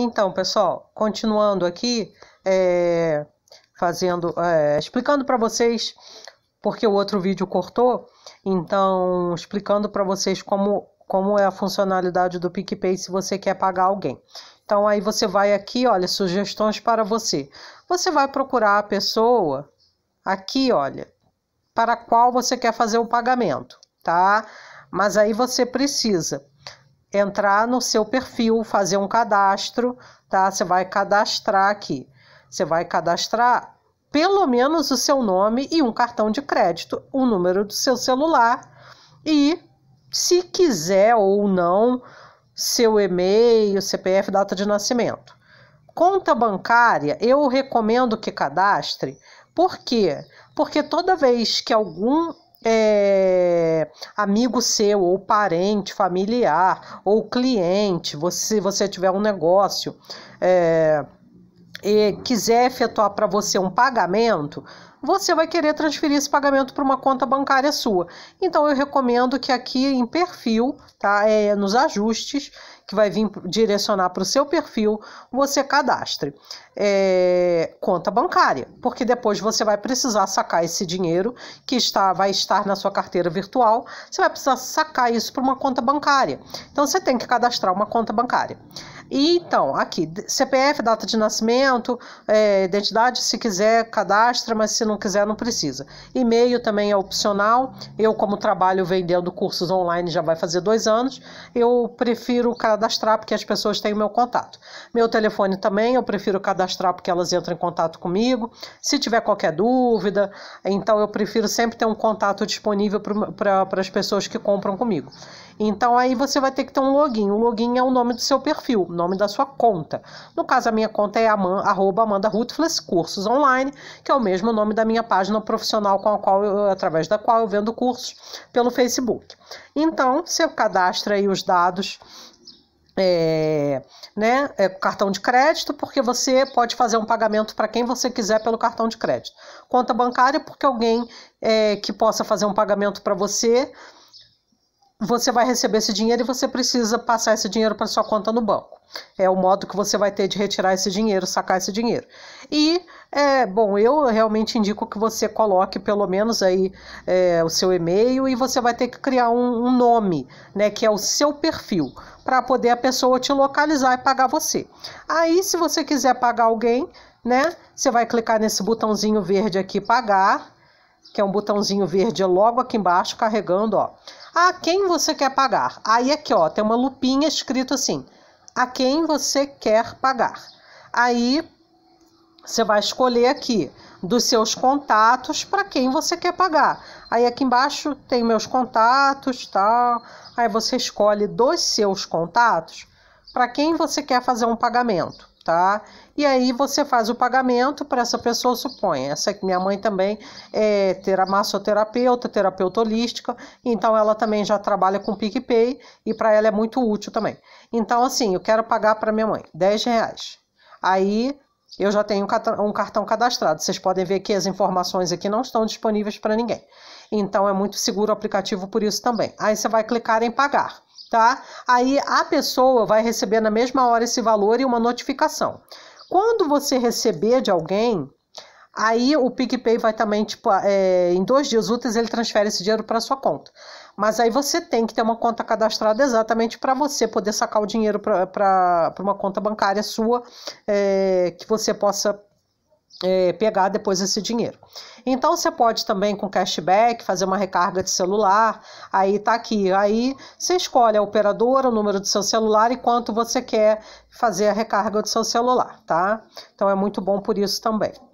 Então, pessoal, continuando aqui, é, fazendo, é, explicando para vocês porque o outro vídeo cortou, então explicando para vocês como como é a funcionalidade do PicPay se você quer pagar alguém. Então aí você vai aqui, olha, sugestões para você. Você vai procurar a pessoa aqui, olha, para qual você quer fazer o pagamento, tá? Mas aí você precisa entrar no seu perfil, fazer um cadastro, tá? Você vai cadastrar aqui. Você vai cadastrar pelo menos o seu nome e um cartão de crédito, o número do seu celular e, se quiser ou não, seu e-mail, CPF, data de nascimento. Conta bancária, eu recomendo que cadastre. Por quê? Porque toda vez que algum é, amigo seu, ou parente, familiar, ou cliente, você, se você tiver um negócio, é, eh, quiser efetuar para você um pagamento, você vai querer transferir esse pagamento para uma conta bancária sua. Então eu recomendo que aqui em perfil, tá, é, nos ajustes que vai vir direcionar para o seu perfil, você cadastre é, conta bancária, porque depois você vai precisar sacar esse dinheiro que está vai estar na sua carteira virtual, você vai precisar sacar isso para uma conta bancária. Então você tem que cadastrar uma conta bancária. E então, aqui, CPF, data de nascimento, é, identidade, se quiser, cadastra, mas se não quiser, não precisa. E-mail também é opcional. Eu, como trabalho vendendo cursos online já vai fazer dois anos, eu prefiro cadastrar porque as pessoas têm o meu contato. Meu telefone também, eu prefiro cadastrar porque elas entram em contato comigo. Se tiver qualquer dúvida, então eu prefiro sempre ter um contato disponível para as pessoas que compram comigo. Então aí você vai ter que ter um login. O login é o nome do seu perfil nome da sua conta. No caso, a minha conta é aman, Amanda Ruthless Cursos Online, que é o mesmo nome da minha página profissional com a qual eu, através da qual eu vendo cursos pelo Facebook. Então, você cadastra aí os dados é, né, é, cartão de crédito, porque você pode fazer um pagamento para quem você quiser pelo cartão de crédito. Conta bancária, porque alguém é, que possa fazer um pagamento para você você vai receber esse dinheiro e você precisa passar esse dinheiro para sua conta no banco. É o modo que você vai ter de retirar esse dinheiro, sacar esse dinheiro. E, é, bom, eu realmente indico que você coloque pelo menos aí é, o seu e-mail e você vai ter que criar um, um nome, né, que é o seu perfil, para poder a pessoa te localizar e pagar você. Aí, se você quiser pagar alguém, né, você vai clicar nesse botãozinho verde aqui, pagar, que é um botãozinho verde logo aqui embaixo, carregando, ó. A quem você quer pagar? Aí aqui, ó, tem uma lupinha escrito assim: a quem você quer pagar. Aí você vai escolher aqui dos seus contatos para quem você quer pagar. Aí aqui embaixo tem meus contatos, tal. Aí você escolhe dos seus contatos para quem você quer fazer um pagamento tá? E aí você faz o pagamento para essa pessoa, suponha. Essa minha mãe também é terá massoterapeuta, terapeuta holística, então ela também já trabalha com PicPay e para ela é muito útil também. Então, assim, eu quero pagar para minha mãe 10 reais. Aí eu já tenho um cartão cadastrado. Vocês podem ver que as informações aqui não estão disponíveis para ninguém. Então é muito seguro o aplicativo por isso também. Aí você vai clicar em pagar tá? Aí a pessoa vai receber na mesma hora esse valor e uma notificação. Quando você receber de alguém, aí o PicPay vai também, tipo, é, em dois dias úteis ele transfere esse dinheiro para sua conta. Mas aí você tem que ter uma conta cadastrada exatamente para você poder sacar o dinheiro para uma conta bancária sua é, que você possa é, pegar depois esse dinheiro. Então você pode também com cashback fazer uma recarga de celular, aí tá aqui. Aí você escolhe a operadora, o número do seu celular e quanto você quer fazer a recarga do seu celular, tá? Então é muito bom por isso também.